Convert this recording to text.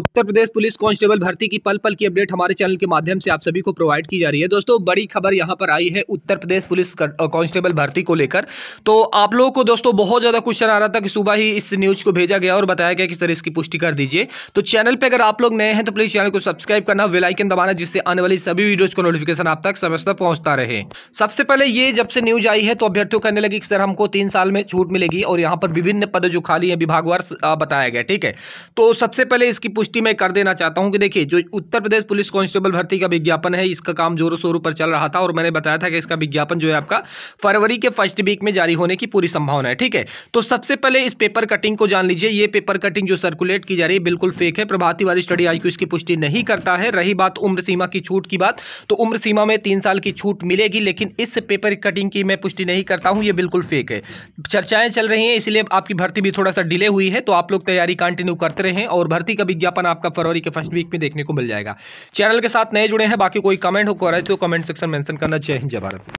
उत्तर प्रदेश police constable भर्ती की पल पल की अपडेट हमारे चैनल के माध्यम से आप सभी को प्रोवाइड की जा रही है दोस्तों बड़ी खबर यहां पर आई है उत्तर प्रदेश पुलिस कांस्टेबल भर्ती को लेकर तो आप लोगों को दोस्तों बहुत ज़्यादा क्वेश्चन आ रहा था कि सुबह ही इस न्यूज़ को भेजा गया और बताया गया कि सर इसकी पुष्टि कर दीजिए तो चैनल पर अगर आप लोग नए हैं तो प्लीज़ चैनल को सब्सक्राइब करना वेलाइकन दबाना जिससे आने वाली सभी वीडियोज़ का नोटिफिकेशन आप तक समय तक पहुंचता रहे सबसे पहले ये जब से न्यूज़ आई है तो अभ्यर्थियों कहने लगी कि सर हमको तीन साल में छूट मिलेगी और यहाँ पर विभिन्न पद जो खाली है विभागवार बताया गया ठीक है तो सबसे पहले इसकी पुष्टि मैं कर देना चाहता हूं कि देखिए जो उत्तर प्रदेश पुलिस कांस्टेबल भर्ती का विज्ञापन है इसका काम जोरों शोरों पर चल रहा था और मैंने बताया था कि इसका विज्ञापन जो है आपका फरवरी के फर्स्ट वीक में जारी होने की पूरी संभावना है ठीक है तो सबसे पहले इस पेपर कटिंग को जान लीजिए ये पेपर कटिंग जो सर्कुलेट की जा रही है बिल्कुल फेक है प्रभात तिवारी स्टडी आई इसकी पुष्टि नहीं करता है रही बात उम्र सीमा की छूट की बात तो उम्र सीमा में तीन साल की छूट मिलेगी लेकिन इस पेपर कटिंग की मैं पुष्टि नहीं करता हूँ ये बिल्कुल फेक है चर्चाएं चल रही हैं इसलिए आपकी भर्ती भी थोड़ा सा डिले हुई है तो आप लोग तैयारी कंटिन्यू करते रहें और भर्ती का विज्ञापन विज्ञापन आपका फरवरी के फर्स्ट वीक में देखने को मिल जाएगा चैनल के साथ नए जुड़े हैं बाकी कोई कमेंट हो कर रहे तो कमेंट सेक्शन मेंशन करना चाहिए जय भारत